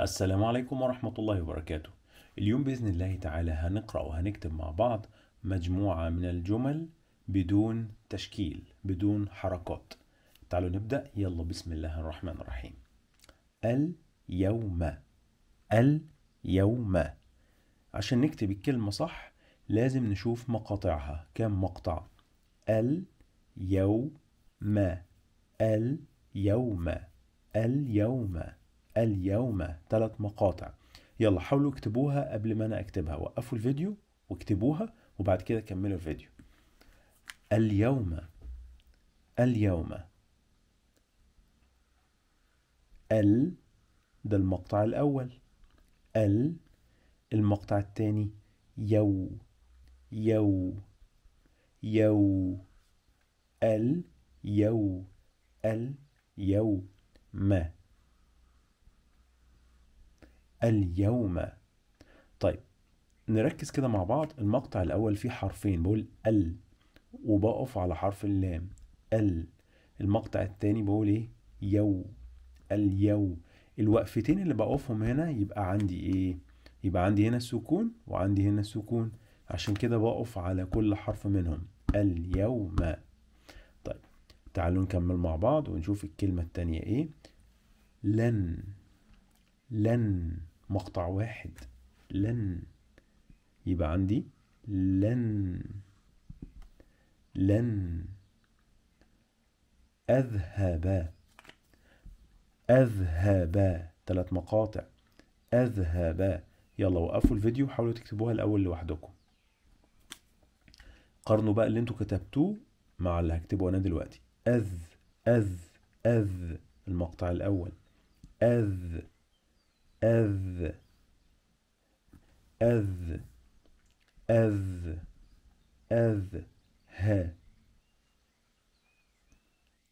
السلام عليكم ورحمة الله وبركاته اليوم بإذن الله تعالى هنقرأ وهنكتب مع بعض مجموعة من الجمل بدون تشكيل بدون حركات تعالوا نبدأ يلا بسم الله الرحمن الرحيم اليوم اليوم عشان نكتب الكلمة صح لازم نشوف مقاطعها كم مقطع اليوم اليوم اليوم اليوم ثلاث مقاطع يلا حاولوا اكتبوها قبل ما انا اكتبها وقفوا الفيديو واكتبوها وبعد كده كملوا الفيديو اليوم اليوم ال ده المقطع الأول ال المقطع الثاني يو يو يو ال يو ال يو ما اليوم طيب نركز كده مع بعض المقطع الأول فيه حرفين بقول ال وبقف على حرف اللام ال المقطع التاني بقول ايه يو اليو الوقفتين اللي بقفهم هنا يبقى عندي ايه يبقى عندي هنا السكون وعندي هنا السكون عشان كده بقف على كل حرف منهم اليوم طيب تعالوا نكمل مع بعض ونشوف الكلمة التانية ايه لن لن مقطع واحد لن يبقى عندي لن لن أذهب أذهب ثلاث مقاطع أذهب يلا وقفوا الفيديو وحاولوا تكتبوها الأول لوحدكم قارنوا بقى اللي انتوا كتبتوه مع اللي هكتبه أنا دلوقتي أذ أذ أذ المقطع الأول أذ أذ أذ أذ أذ ه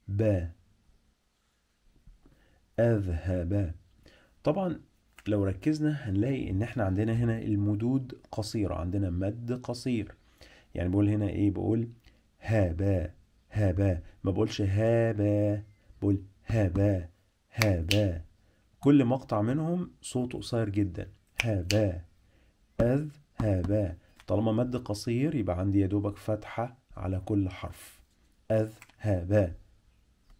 ب أذهب طبعا لو ركزنا هنلاقي ان احنا عندنا هنا المدود قصيرة عندنا مد قصير يعني بقول هنا ايه بقول هابا هابا ما بقولش هابا بقول هابا هابا كل مقطع منهم صوته قصير جدا هابا أذ هابا طالما مد قصير يبقى عندي يا دوبك فتحة على كل حرف أذ هابا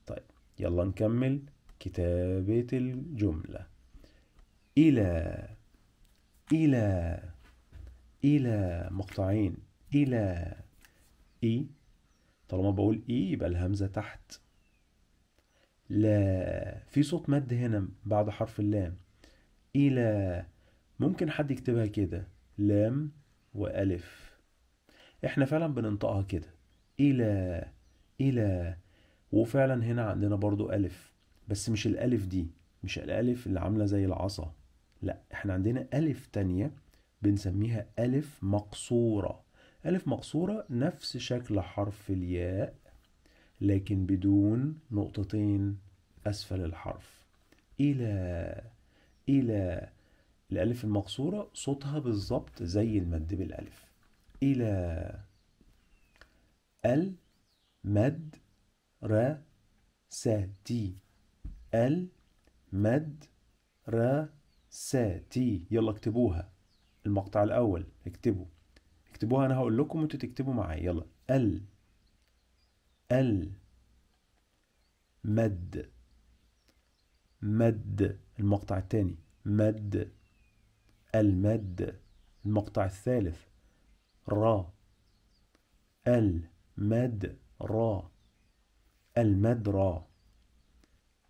طيب يلا نكمل كتابة الجملة إلى إلى إلى مقطعين إلى إي طالما بقول إي يبقى الهمزة تحت لا في صوت مد هنا بعد حرف اللام إلى ممكن حد يكتبها كده لام وألف احنا فعلا بننطقها كده إلى إلى وفعلا هنا عندنا برضو ألف بس مش الألف دي مش الألف اللي عاملة زي العصا لا احنا عندنا ألف تانية بنسميها ألف مقصورة ألف مقصورة نفس شكل حرف الياء لكن بدون نقطتين أسفل الحرف إلى إلى الألف المقصورة صوتها بالظبط زي المد بالألف إلى ال مد ر سا تي ال مد ر سا تي يلا اكتبوها المقطع الأول اكتبوا اكتبوها أنا هقول لكم وانتوا تكتبوا معايا يلا ال المد مد المقطع الثاني مد المد المقطع الثالث را المد را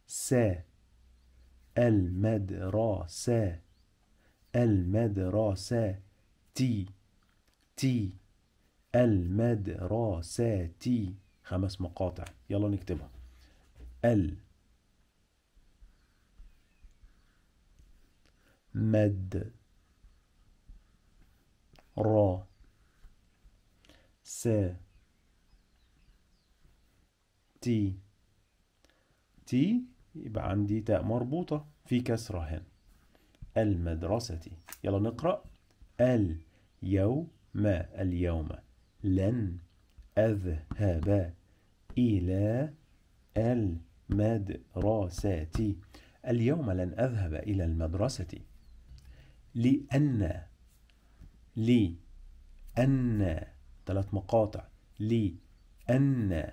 س المد را س المد را س تي تي المد را س تي خمس مقاطع يلا نكتبها ال مد را س تي تي يبقى عندي تاء مربوطة في كسرة هنا المدرسة يلا نقرأ اليوم اليوم لن أذهب إلى المدرسة اليوم لن أذهب إلى المدرسة لأن لأن ثلاث مقاطع لأن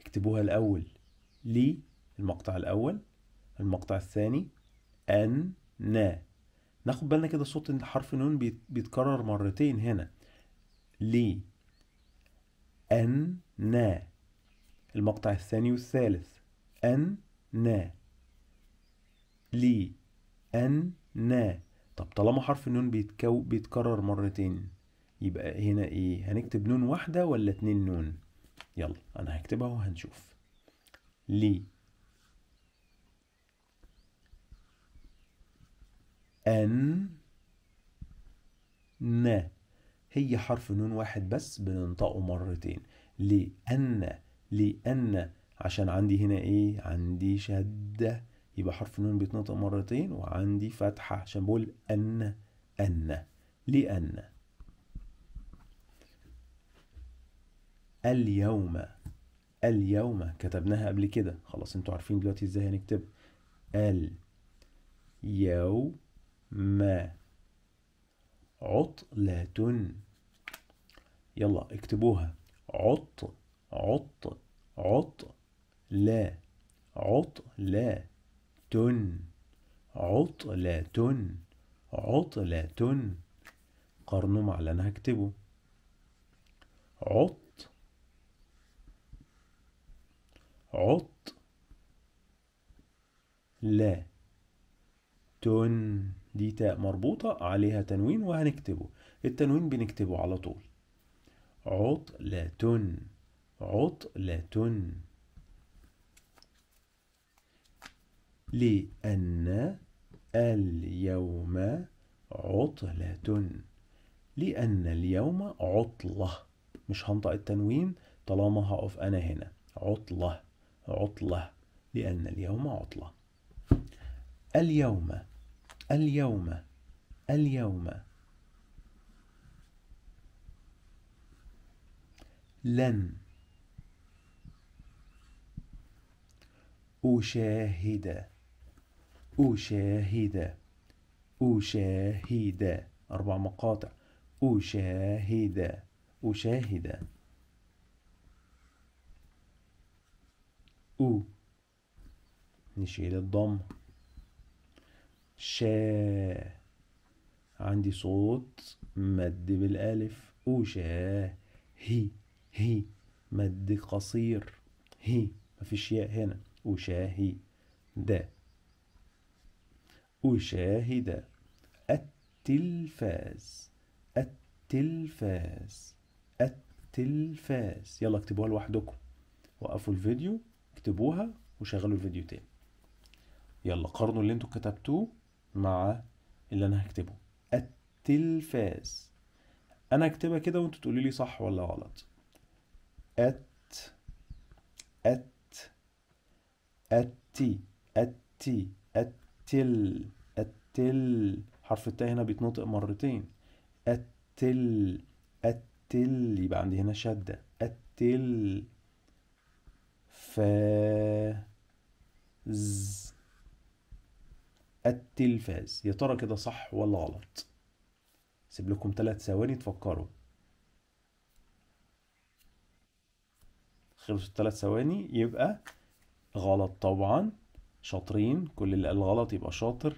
اكتبوها الأول لي المقطع الأول المقطع الثاني أن نا ناخد بالنا كده صوت الحرف نون بيتكرر مرتين هنا لي أن نا المقطع الثاني والثالث أن نا لي نا طب طالما حرف النون بيتكو بيتكرر مرتين يبقى هنا إيه هنكتب نون واحدة ولا اتنين نون يلا أنا هكتبها وهنشوف لي أن ن هي حرف نون واحد بس بننطقه مرتين لأن لأن عشان عندي هنا إيه عندي شدة يبقى حرف نون بيتنطق مرتين وعندي فتحة عشان بقول أن أن لأن اليوم اليوم كتبناها قبل كده خلاص انتوا عارفين دلوقتي ازاي هنكتب ال يوم عطلة يلا اكتبوها عط عط عط لا عطلة تن عطلة تن عطلة تن قارنوا مع اللي انا هكتبه عط عط لا تن دي تاء مربوطة عليها تنوين وهنكتبه التنوين بنكتبه على طول عطلة عطلة لأن اليوم عطلة لأن اليوم عطلة مش هنطق التنوين طالما هقف أنا هنا عطلة عطلة لأن اليوم عطلة اليوم اليوم اليوم لن أشاهد أشاهد أشاهد أربع مقاطع أشاهد أشاهد أو نشيل الضم شا عندي صوت مد بالالف وشا هي هي مد قصير هي مفيش ياء هنا وشاهي دا أشاهد التلفاز التلفاز التلفاز يلا اكتبوها لوحدكم وقفوا الفيديو اكتبوها وشغلوا الفيديو تاني يلا قارنوا اللي انتوا كتبتوه مع اللي انا هكتبه التلفاز انا هكتبها كده وانتوا تقولي لي صح ولا غلط ات ات اتي اتي التل التل حرف التاء هنا بيتنطق مرتين التل التل يبقى عندي هنا شدة التل فاز التلفاز يا ترى كده صح ولا غلط سيب لكم ثلاث ثواني تفكروا خلصوا الثلاث ثواني يبقى غلط طبعا شاطرين كل اللي قال غلط يبقى شاطر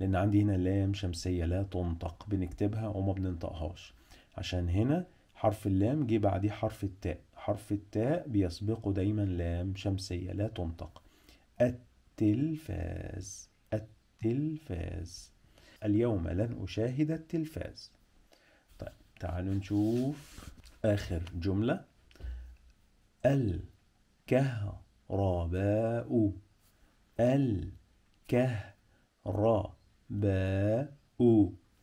لان عندي هنا لام شمسيه لا تنطق بنكتبها وما بننطقهاش عشان هنا حرف اللام جه بعديه حرف التاء حرف التاء بيسبقه دايما لام شمسيه لا تنطق التلفاز التلفاز اليوم لن أشاهد التلفاز طيب تعالوا نشوف آخر جملة الكهرباء الكهرباء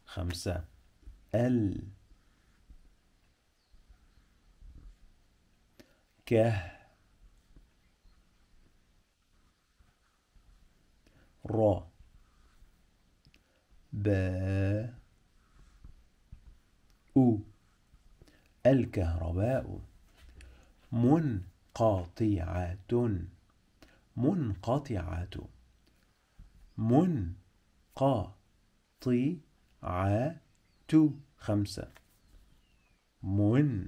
خمسة ال كه را ب أو الكهرباء منقطعة منقطعة منقطعة خمسة من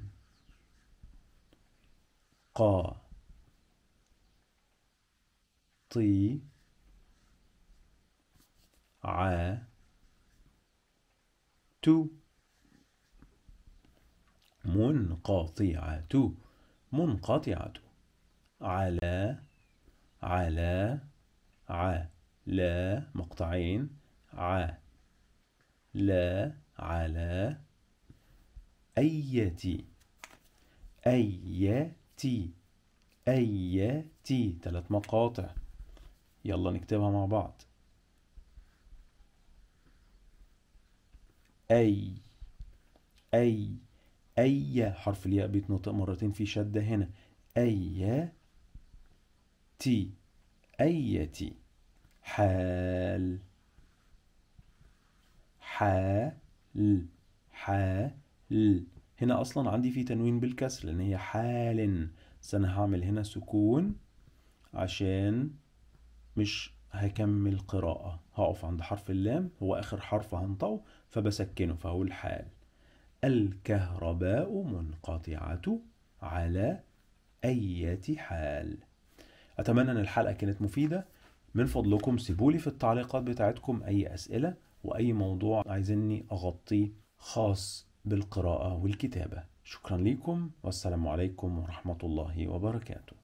ق ط ع منقطعة منقطعة على على ع لا مقطعين ع لا على أيتي أيتي أيتي ثلاث مقاطع يلا نكتبها مع بعض أي أي أي حرف الياء بيتنطق مرتين في شدة هنا أي تي تي حال حال حال هنا أصلا عندي في تنوين بالكسر لأن هي حال بس أنا هعمل هنا سكون عشان مش هكمل قراءة هقف عند حرف اللام هو آخر حرف هنطقه فبسكنه فهقول حال الكهرباء منقطعة على أية حال أتمنى أن الحلقة كانت مفيدة من فضلكم سيبولي في التعليقات بتاعتكم أي أسئلة وأي موضوع عايزيني أغطيه خاص بالقراءة والكتابة شكرا لكم والسلام عليكم ورحمة الله وبركاته